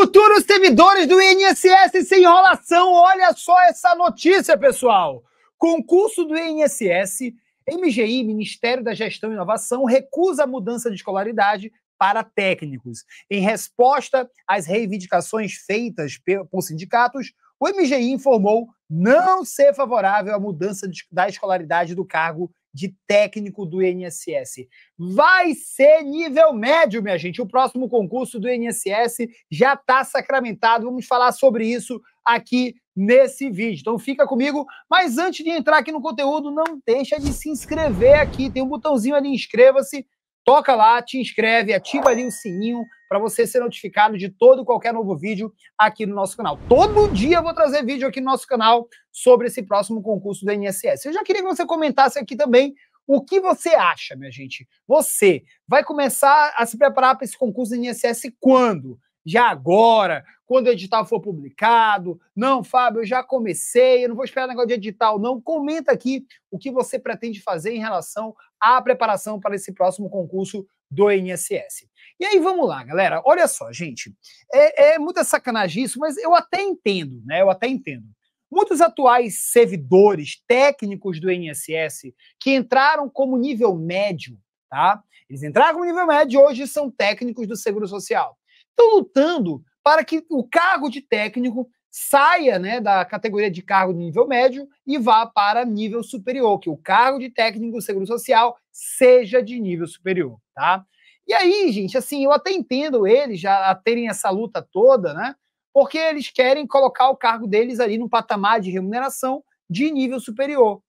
Futuros servidores do INSS sem enrolação, olha só essa notícia, pessoal. Concurso do INSS, MGI, Ministério da Gestão e Inovação, recusa a mudança de escolaridade para técnicos. Em resposta às reivindicações feitas por sindicatos, o MGI informou não ser favorável à mudança da escolaridade do cargo de técnico do INSS. Vai ser nível médio, minha gente. O próximo concurso do INSS já está sacramentado. Vamos falar sobre isso aqui nesse vídeo. Então fica comigo, mas antes de entrar aqui no conteúdo, não deixa de se inscrever aqui. Tem um botãozinho ali, inscreva-se Toca lá, te inscreve, ativa ali o sininho para você ser notificado de todo qualquer novo vídeo aqui no nosso canal. Todo dia eu vou trazer vídeo aqui no nosso canal sobre esse próximo concurso do INSS. Eu já queria que você comentasse aqui também o que você acha, minha gente. Você vai começar a se preparar para esse concurso do INSS quando? já agora, quando o edital for publicado. Não, Fábio, eu já comecei, eu não vou esperar o negócio de edital, não. Comenta aqui o que você pretende fazer em relação a preparação para esse próximo concurso do INSS. E aí vamos lá, galera. Olha só, gente. É, é muita sacanagem isso, mas eu até entendo, né? Eu até entendo. Muitos atuais servidores técnicos do INSS que entraram como nível médio, tá? Eles entraram como nível médio e hoje são técnicos do Seguro Social. Estão lutando para que o cargo de técnico saia né, da categoria de cargo de nível médio e vá para nível superior, que o cargo de técnico do Seguro Social seja de nível superior, tá? E aí, gente, assim, eu até entendo eles já terem essa luta toda, né? Porque eles querem colocar o cargo deles ali num patamar de remuneração de nível superior.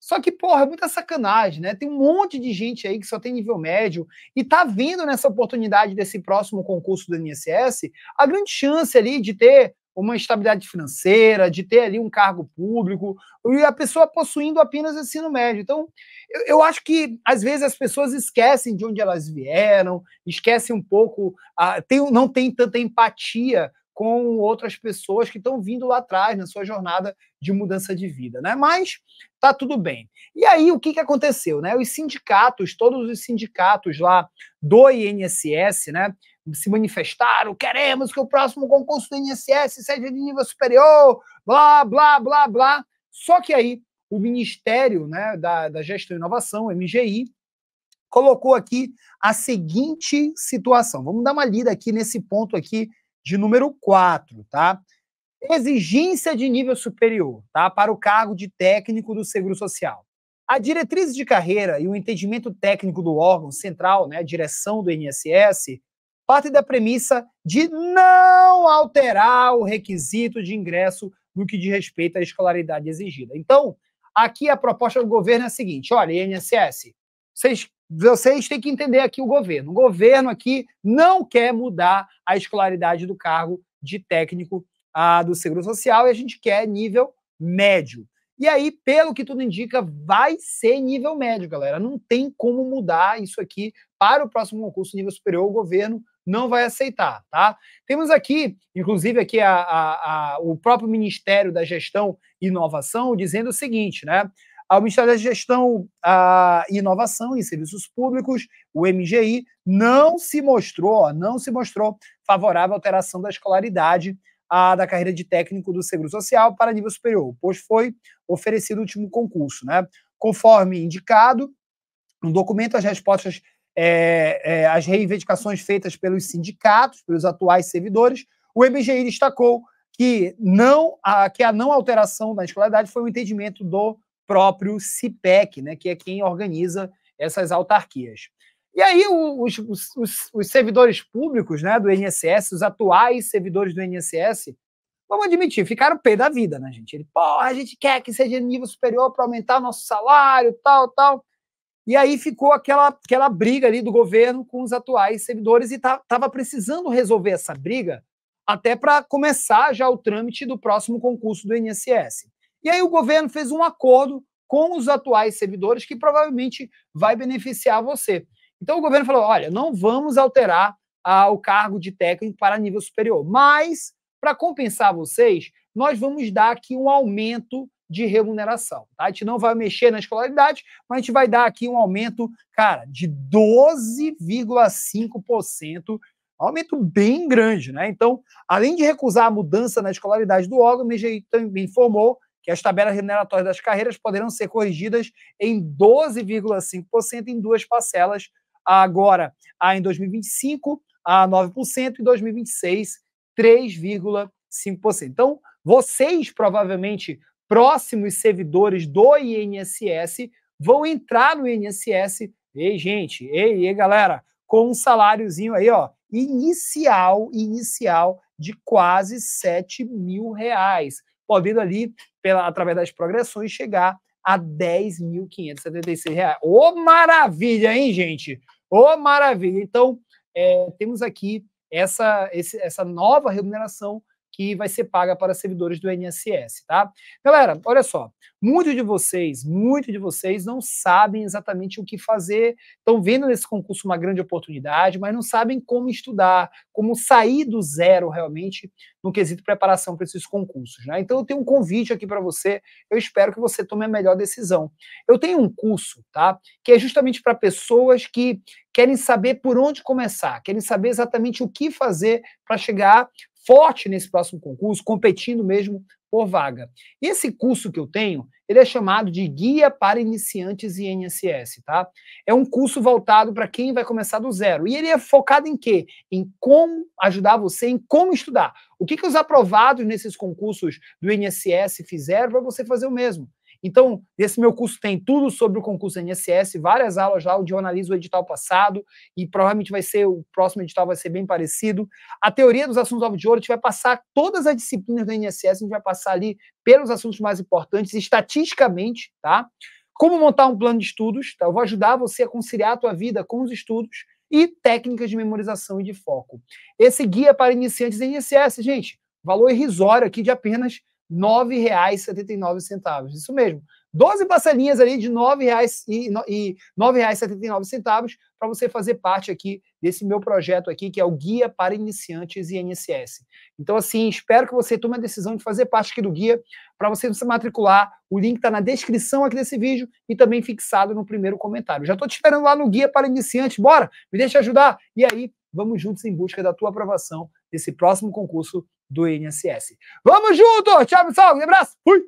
Só que, porra, é muita sacanagem, né? Tem um monte de gente aí que só tem nível médio e tá vendo nessa oportunidade desse próximo concurso do INSS a grande chance ali de ter uma estabilidade financeira, de ter ali um cargo público, e a pessoa possuindo apenas ensino médio. Então, eu, eu acho que às vezes as pessoas esquecem de onde elas vieram, esquecem um pouco, a, tem, não tem tanta empatia com outras pessoas que estão vindo lá atrás na sua jornada de mudança de vida, né? Mas tá tudo bem. E aí o que, que aconteceu, né? Os sindicatos, todos os sindicatos lá do INSS, né? se manifestaram, queremos que o próximo concurso do INSS seja de nível superior, blá, blá, blá, blá. Só que aí o Ministério né, da, da Gestão e Inovação, MGI, colocou aqui a seguinte situação. Vamos dar uma lida aqui nesse ponto aqui de número 4, tá? Exigência de nível superior, tá? Para o cargo de técnico do Seguro Social. A diretriz de carreira e o entendimento técnico do órgão central, né, a direção do INSS, parte da premissa de não alterar o requisito de ingresso no que diz respeito à escolaridade exigida. Então, aqui a proposta do governo é a seguinte: olha, INSS, vocês, vocês têm que entender aqui o governo. O governo aqui não quer mudar a escolaridade do cargo de técnico ah, do Seguro Social e a gente quer nível médio. E aí, pelo que tudo indica, vai ser nível médio, galera. Não tem como mudar isso aqui para o próximo concurso nível superior. O governo não vai aceitar, tá? Temos aqui, inclusive aqui a, a, a, o próprio Ministério da Gestão e Inovação dizendo o seguinte, né? O Ministério da Gestão e Inovação e Serviços Públicos, o MGI, não se mostrou, não se mostrou favorável à alteração da escolaridade da carreira de técnico do Seguro Social para nível superior, pois foi oferecido o último concurso, né? Conforme indicado, no documento, as respostas é, é, as reivindicações feitas pelos sindicatos, pelos atuais servidores, o MGI destacou que, não, a, que a não alteração da escolaridade foi um entendimento do próprio CIPEC, né, que é quem organiza essas autarquias. E aí os, os, os, servidores públicos né, do INSS, os atuais servidores do INSS, vamos admitir, ficaram pé da vida, né, gente? Ele, porra, a gente quer que seja nível superior para aumentar nosso salário, tal, tal. E aí ficou aquela, aquela briga ali do governo com os atuais servidores e estava precisando resolver essa briga até para começar já o trâmite do próximo concurso do INSS. E aí o governo fez um acordo com os atuais servidores que provavelmente vai beneficiar você. Então o governo falou: olha, não vamos alterar ah, o cargo de técnico para nível superior, mas para compensar vocês, nós vamos dar aqui um aumento de remuneração. Tá? A gente não vai mexer na escolaridade, mas a gente vai dar aqui um aumento, cara, de 12,5%. aumento bem grande, né? Então, além de recusar a mudança na escolaridade do órgão, o MG também informou que as tabelas remuneratórias das carreiras poderão ser corrigidas em 12,5% em duas parcelas, agora a em 2025 a 9% e 2026 3,5%. Então, vocês provavelmente próximos servidores do INSS vão entrar no INSS. Ei, gente, ei, ei, galera, com um saláriozinho aí, ó, inicial, inicial de quase 7 mil reais, podendo ali, pela, através das progressões, chegar a 10.576 reais. Ô, oh, maravilha, hein, gente? Ô, oh, maravilha! Então, é, temos aqui essa, esse, essa nova remuneração que vai ser paga para servidores do INSS, tá? Galera, olha só, muitos de vocês, muitos de vocês não sabem exatamente o que fazer, estão vendo nesse concurso uma grande oportunidade, mas não sabem como estudar, como sair do zero realmente no quesito preparação para esses concursos, né? Então eu tenho um convite aqui para você, eu espero que você tome a melhor decisão. Eu tenho um curso, tá? Que é justamente para pessoas que querem saber por onde começar, querem saber exatamente o que fazer para chegar forte nesse próximo concurso, competindo mesmo por vaga. E esse curso que eu tenho, ele é chamado de Guia para Iniciantes e INSS, tá? É um curso voltado para quem vai começar do zero. E ele é focado em quê? Em como ajudar você, em como estudar. O que, que os aprovados nesses concursos do INSS fizeram para você fazer o mesmo? Então, esse meu curso tem tudo sobre o concurso NSS, várias aulas lá onde eu analiso o edital passado e provavelmente vai ser o próximo edital vai ser bem parecido. A teoria dos assuntos alvo de ouro, a gente vai passar todas as disciplinas do NSS, a gente vai passar ali pelos assuntos mais importantes estatisticamente, tá? Como montar um plano de estudos, tá? Eu vou ajudar você a conciliar a tua vida com os estudos e técnicas de memorização e de foco. Esse guia para iniciantes em INSS, gente, valor irrisório aqui de apenas R$ 9,79. Isso mesmo. 12 parcelinhas ali de R$ 9,79 para você fazer parte aqui desse meu projeto aqui, que é o Guia para Iniciantes e INSS. Então, assim, espero que você tome a decisão de fazer parte aqui do guia para você se matricular. O link está na descrição aqui desse vídeo e também fixado no primeiro comentário. Já estou te esperando lá no Guia para Iniciantes. Bora, me deixa ajudar. E aí, vamos juntos em busca da tua aprovação nesse próximo concurso do INSS. Vamos junto! Tchau, pessoal! Um abraço! Fui!